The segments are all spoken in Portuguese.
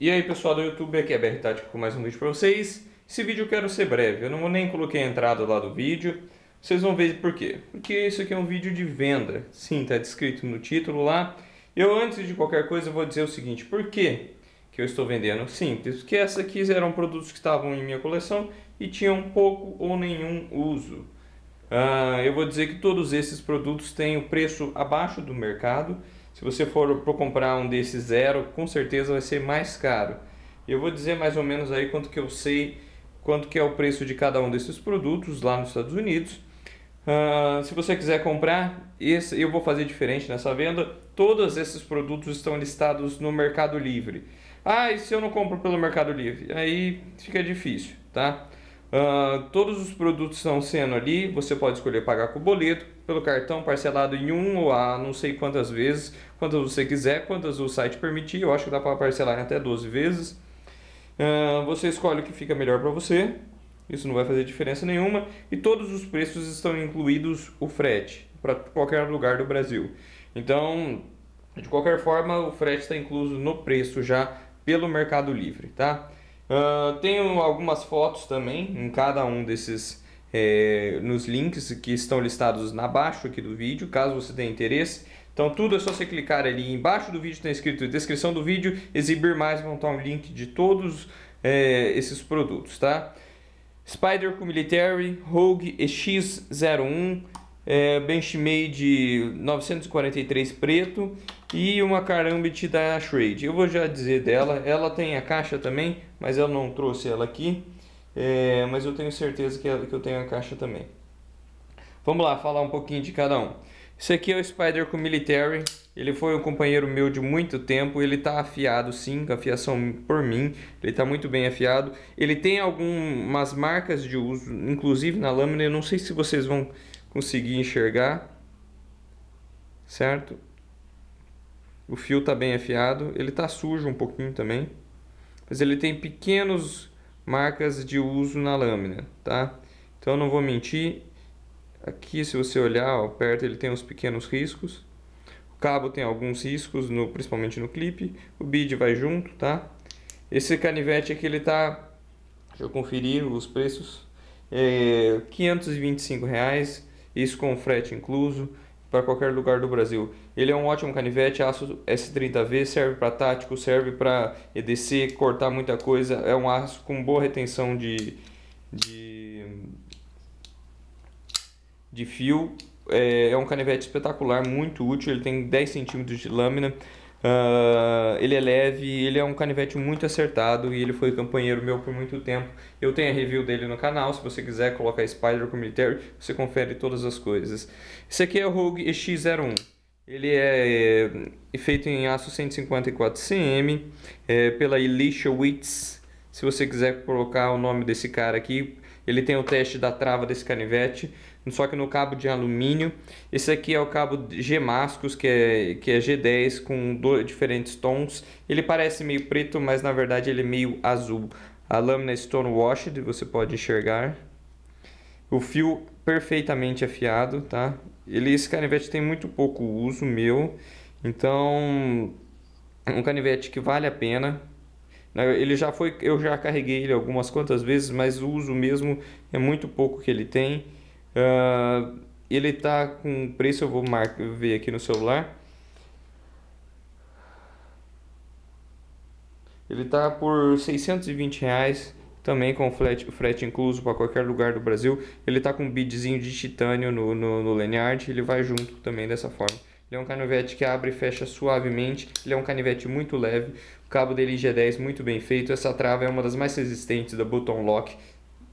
E aí pessoal do YouTube, aqui é BR Tático com mais um vídeo para vocês. Esse vídeo eu quero ser breve, eu não nem coloquei a entrada lá do vídeo. Vocês vão ver por quê. Porque isso aqui é um vídeo de venda. Sim, está descrito no título lá. Eu antes de qualquer coisa vou dizer o seguinte, por quê que eu estou vendendo? Simples, porque essas aqui eram produtos que estavam em minha coleção e tinham pouco ou nenhum uso. Uh, eu vou dizer que todos esses produtos têm o preço abaixo do mercado se você for para comprar um desses zero, com certeza vai ser mais caro. Eu vou dizer mais ou menos aí quanto que eu sei, quanto que é o preço de cada um desses produtos lá nos Estados Unidos. Uh, se você quiser comprar, esse, eu vou fazer diferente nessa venda. Todos esses produtos estão listados no Mercado Livre. Ah, e se eu não compro pelo Mercado Livre? Aí fica difícil, tá? Uh, todos os produtos estão sendo ali, você pode escolher pagar com o boleto, pelo cartão parcelado em um ou a não sei quantas vezes, quantas você quiser, quantas o site permitir, eu acho que dá para parcelar em até 12 vezes. Uh, você escolhe o que fica melhor para você, isso não vai fazer diferença nenhuma, e todos os preços estão incluídos o frete, para qualquer lugar do Brasil. Então, de qualquer forma, o frete está incluso no preço já pelo Mercado Livre, tá? Uh, tenho algumas fotos também em cada um desses é, nos links que estão listados na baixo aqui do vídeo, caso você tenha interesse. Então tudo é só você clicar ali embaixo do vídeo, tem tá escrito descrição do vídeo, exibir mais, vão estar um link de todos é, esses produtos, tá? Spider com Military, Rogue EX01, é, Benchmade 943 preto e uma Karambit da raid Eu vou já dizer dela, ela tem a caixa também, mas eu não trouxe ela aqui, é, mas eu tenho certeza que, ela, que eu tenho a caixa também. Vamos lá, falar um pouquinho de cada um. Esse aqui é o Spider com Military, ele foi um companheiro meu de muito tempo, ele está afiado sim, afiação por mim, ele está muito bem afiado. Ele tem algumas marcas de uso, inclusive na lâmina, eu não sei se vocês vão conseguir enxergar, certo? o fio está bem afiado, ele está sujo um pouquinho também, mas ele tem pequenas marcas de uso na lâmina, tá? Então não vou mentir, aqui se você olhar ó, perto ele tem uns pequenos riscos, o cabo tem alguns riscos, no, principalmente no clipe, o bid vai junto, tá? Esse canivete aqui ele tá, deixa eu conferir os preços, é, 525 reais, isso com frete incluso, para qualquer lugar do Brasil. Ele é um ótimo canivete, aço S30V, serve para tático, serve para EDC, cortar muita coisa. É um aço com boa retenção de, de, de fio. É, é um canivete espetacular, muito útil. Ele tem 10 centímetros de lâmina. Uh, ele é leve, ele é um canivete muito acertado e ele foi companheiro meu por muito tempo. Eu tenho a review dele no canal, se você quiser colocar Spider com Military, você confere todas as coisas. Esse aqui é o Rogue EX01. Ele é, é, é feito em aço 154 cm é, pela Elisha Witts se você quiser colocar o nome desse cara aqui, ele tem o teste da trava desse canivete, só que no cabo de alumínio. Esse aqui é o cabo Gemascos, que é, que é G10 com dois, diferentes tons. Ele parece meio preto, mas na verdade ele é meio azul. A lâmina é stonewashed, washed, você pode enxergar. O fio perfeitamente afiado, tá? Ele, esse canivete tem muito pouco uso meu, então é um canivete que vale a pena. Né? Ele já foi, eu já carreguei ele algumas quantas vezes, mas o uso mesmo é muito pouco que ele tem. Uh, ele está com preço, eu vou mar... ver aqui no celular. Ele está por 620 reais, também com frete, frete incluso para qualquer lugar do Brasil. Ele está com um bidzinho de titânio no, no, no lanyard, ele vai junto também dessa forma. Ele é um canivete que abre e fecha suavemente, ele é um canivete muito leve, o cabo dele G10 muito bem feito, essa trava é uma das mais resistentes da Button Lock,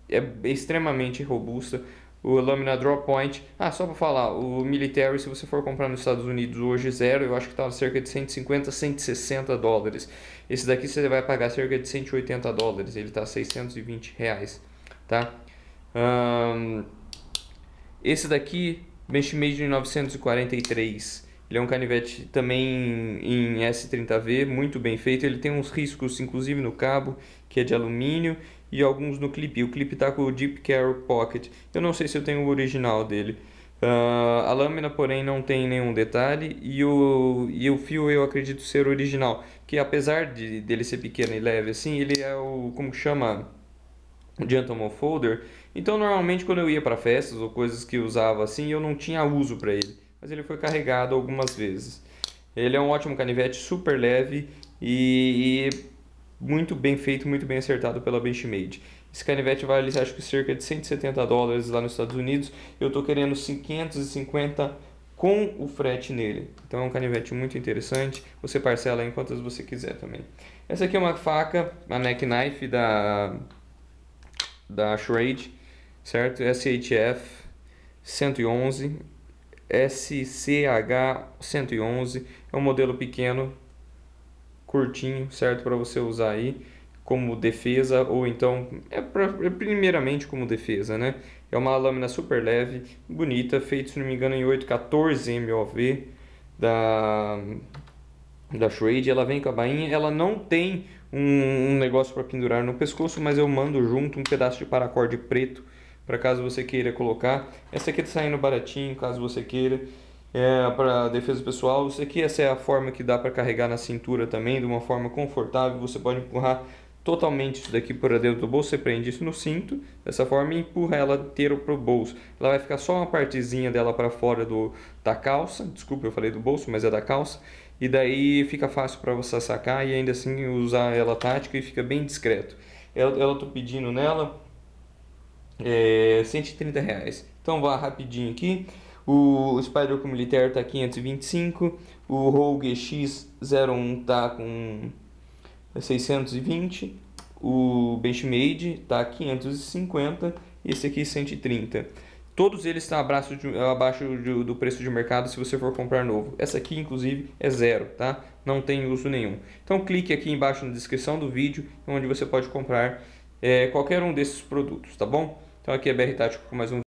é extremamente robusta, o lâmina drop point. Ah, só para falar, o military, se você for comprar nos Estados Unidos hoje, zero, eu acho que tá cerca de 150, 160 dólares. Esse daqui você vai pagar cerca de 180 dólares, ele tá 620 reais, tá? Um, esse daqui, Benchmade 943. Ele é um canivete também em S30V, muito bem feito. Ele tem uns riscos, inclusive no cabo, que é de alumínio, e alguns no clipe. O clipe está com o Deep Care Pocket. Eu não sei se eu tenho o original dele. Uh, a lâmina, porém, não tem nenhum detalhe e o, e o fio eu acredito ser original, que apesar de, dele ser pequeno e leve assim, ele é o, como chama, o gentleman folder. Então, normalmente, quando eu ia para festas ou coisas que usava assim, eu não tinha uso para ele mas ele foi carregado algumas vezes. Ele é um ótimo canivete, super leve e, e muito bem feito, muito bem acertado pela Benchmade. Esse canivete vale, acho que cerca de 170 dólares lá nos Estados Unidos. Eu estou querendo 550 com o frete nele. Então é um canivete muito interessante. Você parcela em quantas você quiser também. Essa aqui é uma faca, a neck knife da da Shrade, certo? SHF 111 SCH111 é um modelo pequeno, curtinho, certo? Para você usar aí como defesa ou então é, pra, é, primeiramente como defesa, né? É uma lâmina super leve, bonita, feita se não me engano em 814 MOV da da Shrade, ela vem com a bainha, ela não tem um, um negócio para pendurar no pescoço, mas eu mando junto um pedaço de paracorde preto para caso você queira colocar. Essa aqui está saindo baratinho, caso você queira. É para defesa pessoal. Isso aqui essa é a forma que dá para carregar na cintura também, de uma forma confortável. Você pode empurrar totalmente isso daqui para dentro do bolso, você prende isso no cinto, dessa forma e empurra ela inteira para o bolso. Ela vai ficar só uma partezinha dela para fora do, da calça, desculpa eu falei do bolso, mas é da calça, e daí fica fácil para você sacar e ainda assim usar ela tática e fica bem discreto. Eu, eu tô pedindo nela é, 130 reais. Então vá rapidinho aqui. O Spyroco Militar tá 525, o Rogue X01 tá com 620, o Benchmade tá 550, esse aqui 130. Todos eles estão abaixo, de, abaixo de, do preço de mercado se você for comprar novo. Essa aqui, inclusive, é zero, tá? Não tem uso nenhum. Então clique aqui embaixo na descrição do vídeo, onde você pode comprar é, qualquer um desses produtos, tá bom? Então aqui é BR Tático com mais um